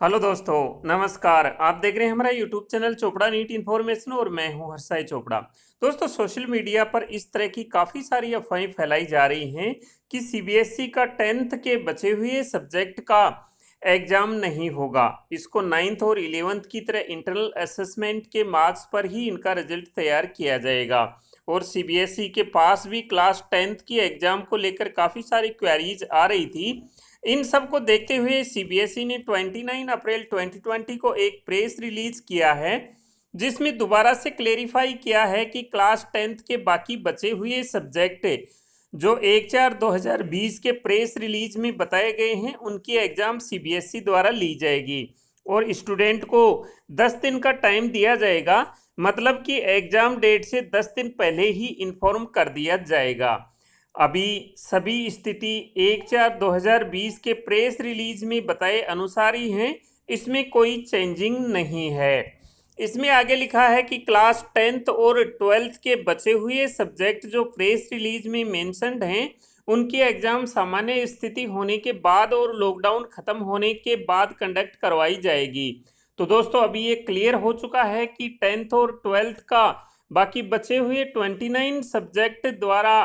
hello दोस्तों नमस्कार आप देख रहे हैं हमारा YouTube channel Chopra NEET information और मैं हूं हर्षाई चोपड़ा दोस्तों सोशल मीडिया पर इस तरह की काफ़ी सारी अफवाहें फैलाई जा रही हैं कि सीबीएसई e का टेंथ के बचे हुए सब्जेक्ट का एग्जाम नहीं होगा इसको नाइन्थ और इलेवेंथ की तरह इंटरनल असेसमेंट के मार्क्स पर ही इनका रिजल्ट तैयार किया जाएगा और सी e के पास भी क्लास टेंथ की एग्जाम को लेकर काफ़ी सारी क्वेरीज आ रही थी इन सब को देखते हुए सीबीएसई e ने 29 अप्रैल 2020 को एक प्रेस रिलीज किया है जिसमें दोबारा से क्लेरिफाई किया है कि क्लास टेंथ के बाकी बचे हुए सब्जेक्ट जो एक चार दो हज़ार बीस के प्रेस रिलीज में बताए गए हैं उनकी एग्ज़ाम सीबीएसई e द्वारा ली जाएगी और स्टूडेंट को दस दिन का टाइम दिया जाएगा मतलब कि एग्ज़ाम डेट से दस दिन पहले ही इन्फॉर्म कर दिया जाएगा अभी सभी स्थिति एक चार दो हजार बीस के प्रेस रिलीज में बताए अनुसार ही हैं इसमें कोई चेंजिंग नहीं है इसमें आगे लिखा है कि क्लास टेंथ और ट्वेल्थ के बचे हुए सब्जेक्ट जो प्रेस रिलीज में मेंशनड हैं उनके एग्ज़ाम सामान्य स्थिति होने के बाद और लॉकडाउन ख़त्म होने के बाद कंडक्ट करवाई जाएगी तो दोस्तों अभी ये क्लियर हो चुका है कि टेंथ और ट्वेल्थ का बाकी बचे हुए ट्वेंटी नाइन सब्जेक्ट द्वारा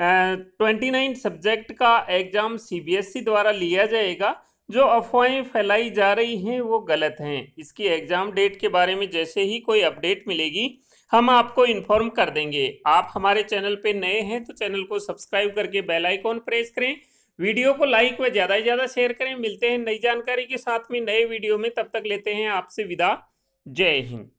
ट्वेंटी नाइन सब्जेक्ट का एग्ज़ाम सीबीएसई e द्वारा लिया जाएगा जो अफवाहें फैलाई जा रही हैं वो गलत हैं इसकी एग्ज़ाम डेट के बारे में जैसे ही कोई अपडेट मिलेगी हम आपको इन्फॉर्म कर देंगे आप हमारे चैनल पे नए हैं तो चैनल को सब्सक्राइब करके बेल आइकॉन प्रेस करें वीडियो को लाइक व ज़्यादा से ज़्यादा शेयर करें मिलते हैं नई जानकारी के साथ में नए वीडियो में तब तक लेते हैं आपसे विदा जय हिंद